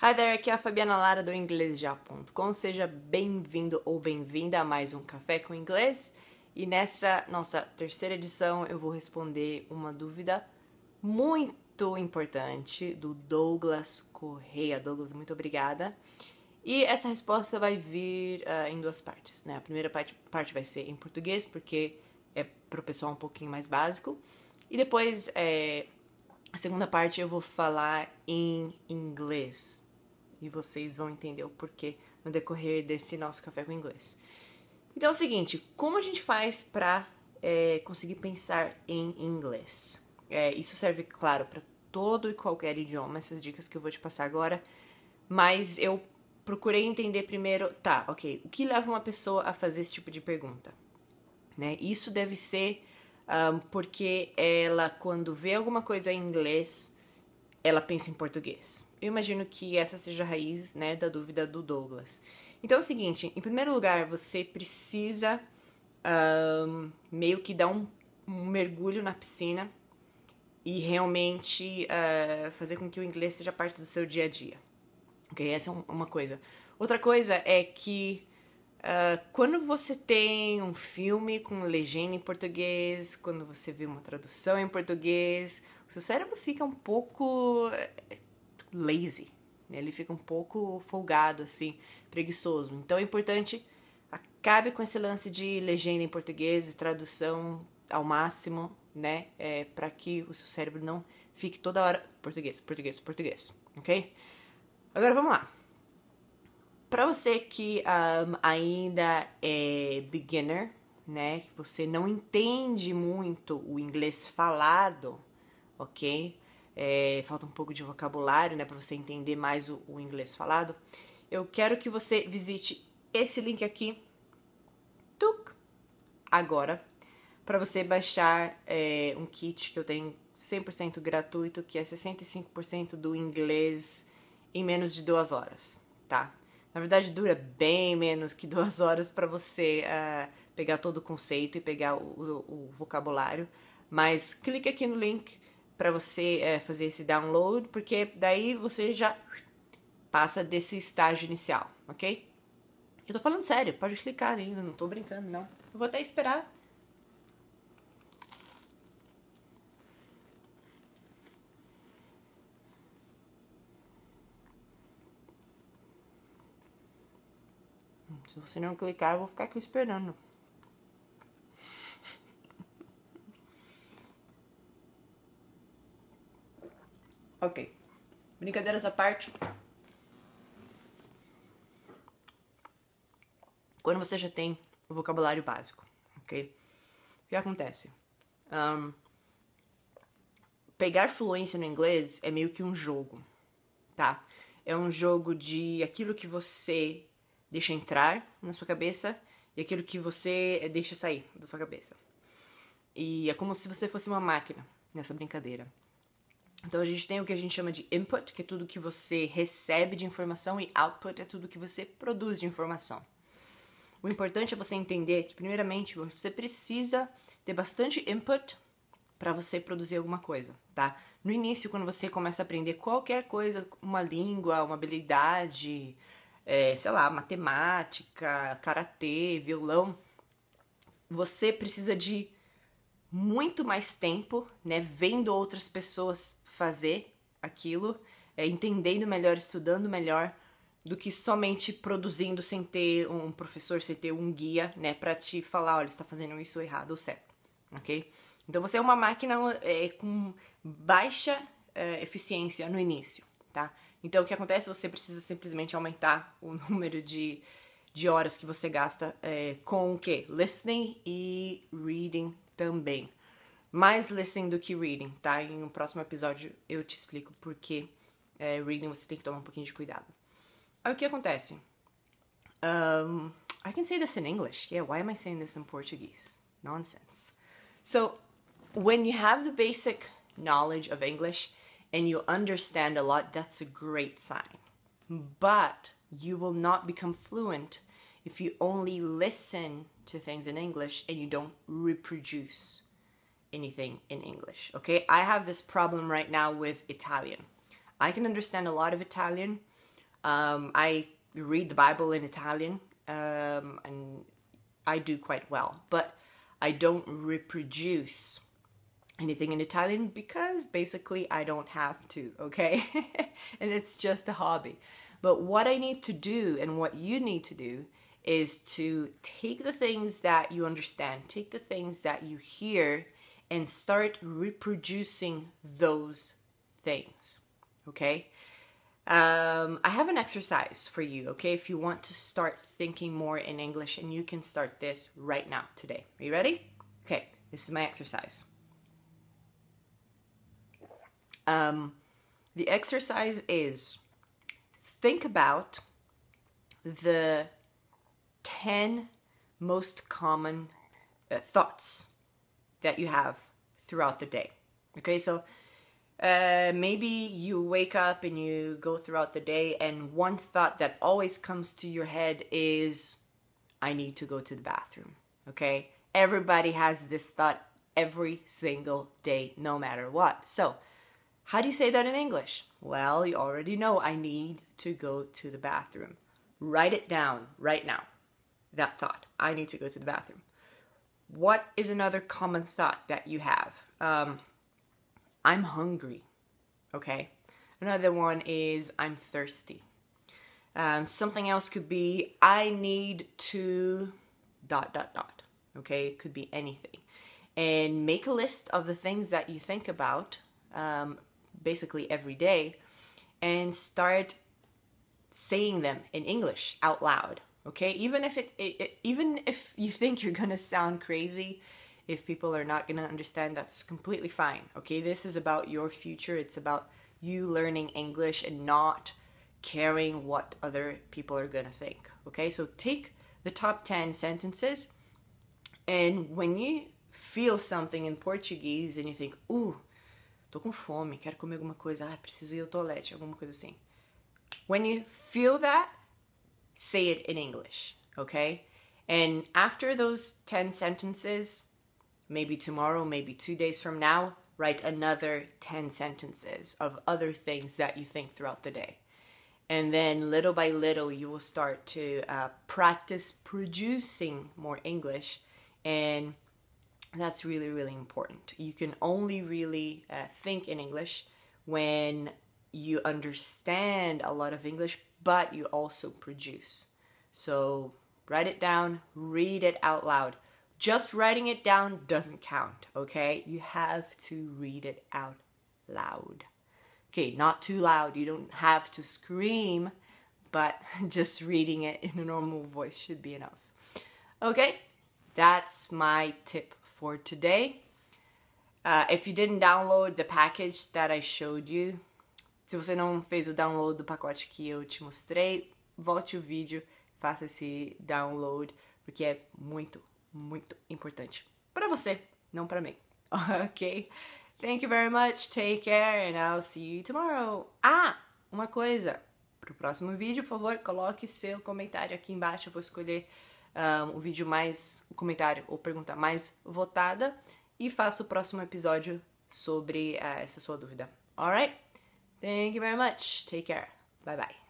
Hi there, aqui é a Fabiana Lara do InglêsJá.com. Seja bem-vindo ou bem-vinda a mais um Café com Inglês. E nessa nossa terceira edição eu vou responder uma dúvida muito importante do Douglas Correia. Douglas, muito obrigada. E essa resposta vai vir uh, em duas partes, né? A primeira parte, parte vai ser em português, porque é pro pessoal um pouquinho mais básico. E depois, é, a segunda parte eu vou falar em inglês. E vocês vão entender o porquê no decorrer desse nosso café com inglês. Então é o seguinte, como a gente faz para é, conseguir pensar em inglês? É, isso serve, claro, para todo e qualquer idioma, essas dicas que eu vou te passar agora. Mas eu procurei entender primeiro, tá, ok, o que leva uma pessoa a fazer esse tipo de pergunta? né? Isso deve ser um, ah, porque ela, quando vê alguma coisa em inglês, ela pensa em português. Eu imagino que essa seja a raiz né, da dúvida do Douglas. Então é o seguinte: em primeiro lugar, você precisa um, ah, meio que dar um, um, mergulho na piscina e realmente uh, fazer com que o inglês seja parte do seu dia a dia. Ok? Essa é uma coisa. Outra coisa é que Uh, quando você tem um filme com legenda em português, quando você vê uma tradução em português, o seu cérebro fica um pouco eh, lazy, né? ele fica um pouco folgado, assim, preguiçoso. Então é importante, acabe com esse lance de legenda em português e tradução ao máximo, né? É, para que o seu cérebro não fique toda hora português, português, português, ok? Agora vamos lá para você que um, ainda é beginner, né, que você não entende muito o inglês falado, ok? É, falta um pouco de vocabulário, né, para você entender mais o, o inglês falado. Eu quero que você visite esse link aqui, tuc, agora, para você baixar é, um kit que eu tenho 100% gratuito, que é 65% do inglês em menos de duas horas, tá? Na verdade, dura bem menos que duas horas para você uh, pegar todo o conceito e pegar o, o, o vocabulário. Mas clique aqui no link para você uh, fazer esse download, porque daí você já passa desse estágio inicial, ok? Eu tô falando sério, pode clicar ainda, não tô brincando, não. Eu vou até esperar Se você não clicar, eu vou ficar aqui esperando. Ok. Brincadeiras à parte. Quando você já tem o vocabulário básico, ok? O que acontece? Um, pegar fluência no inglês é meio que um jogo, tá? É um jogo de aquilo que você deixa entrar na sua cabeça e aquilo que você eh, deixa sair da sua cabeça. E é como se você fosse uma máquina nessa brincadeira. Então a gente tem o que a gente chama de input, que é tudo que você recebe de informação, e output é tudo que você produz de informação. O importante é você entender que, primeiramente, você precisa ter bastante input para você produzir alguma coisa, tá? No início, quando você começa a aprender qualquer coisa, uma língua, uma habilidade, é, sei lá, matemática, karatê, violão, você precisa de muito mais tempo, né, vendo outras pessoas fazer aquilo, é, entendendo melhor, estudando melhor, do que somente produzindo sem ter um professor, sem ter um guia, né, para te falar, olha, está fazendo isso errado ou certo, ok? Então você é uma máquina é, com baixa é, eficiência no início, tá? Então, o que acontece? Você precisa simplesmente aumentar o número de, de horas que você gasta é, com o quê? Listening e reading também. Mais listening do que reading, tá? Em um próximo episódio eu te explico por que é, reading você tem que tomar um pouquinho de cuidado. Aí o que acontece? Um, I can say this in English. Yeah, why am I saying this in Portuguese? Nonsense. So, when you have the basic knowledge of English, and you understand a lot, that's a great sign. But you will not become fluent if you only listen to things in English and you don't reproduce anything in English. Okay, I have this problem right now with Italian. I can understand a lot of Italian. Um, I read the Bible in Italian um, and I do quite well, but I don't reproduce anything in Italian because basically I don't have to, okay? and it's just a hobby. But what I need to do and what you need to do is to take the things that you understand, take the things that you hear, and start reproducing those things, okay? Um, I have an exercise for you, okay? If you want to start thinking more in English, and you can start this right now today. Are you ready? Okay, this is my exercise. Um, the exercise is think about the 10 most common uh, thoughts that you have throughout the day. Okay, so uh, maybe you wake up and you go throughout the day, and one thought that always comes to your head is, I need to go to the bathroom. Okay, everybody has this thought every single day, no matter what. So how do you say that in English? Well, you already know I need to go to the bathroom. Write it down right now. That thought. I need to go to the bathroom. What is another common thought that you have? Um, I'm hungry. Okay. Another one is I'm thirsty. Um, something else could be I need to dot dot dot. Okay. It could be anything. And make a list of the things that you think about um, basically every day and start saying them in English out loud. Okay? Even if it, it, it even if you think you're going to sound crazy, if people are not going to understand, that's completely fine. Okay? This is about your future. It's about you learning English and not caring what other people are going to think. Okay? So take the top 10 sentences and when you feel something in Portuguese and you think, "Ooh, tô com fome, quero comer alguma coisa, ah, preciso ir ao toilette, alguma coisa assim. When you feel that, say it in English, okay? And after those 10 sentences, maybe tomorrow, maybe two days from now, write another 10 sentences of other things that you think throughout the day. And then little by little, you will start to uh, practice producing more English and that's really, really important. You can only really uh, think in English when you understand a lot of English, but you also produce. So write it down, read it out loud. Just writing it down doesn't count, okay? You have to read it out loud. Okay, not too loud. You don't have to scream, but just reading it in a normal voice should be enough. Okay, that's my tip for today. Uh, if you didn't download the package that I showed you, se você não fez o download do pacote que eu te mostrei, volte o vídeo, faça esse download, porque é muito, muito importante para você, não para mim. ok? Thank you very much, take care, and I'll see you tomorrow. Ah, uma coisa, Para o próximo vídeo, por favor, coloque seu comentário aqui embaixo, eu vou escolher um, o vídeo mais, o comentário ou pergunta mais votada e faço o próximo episódio sobre uh, essa sua dúvida. Alright? Thank you very much. Take care. Bye bye.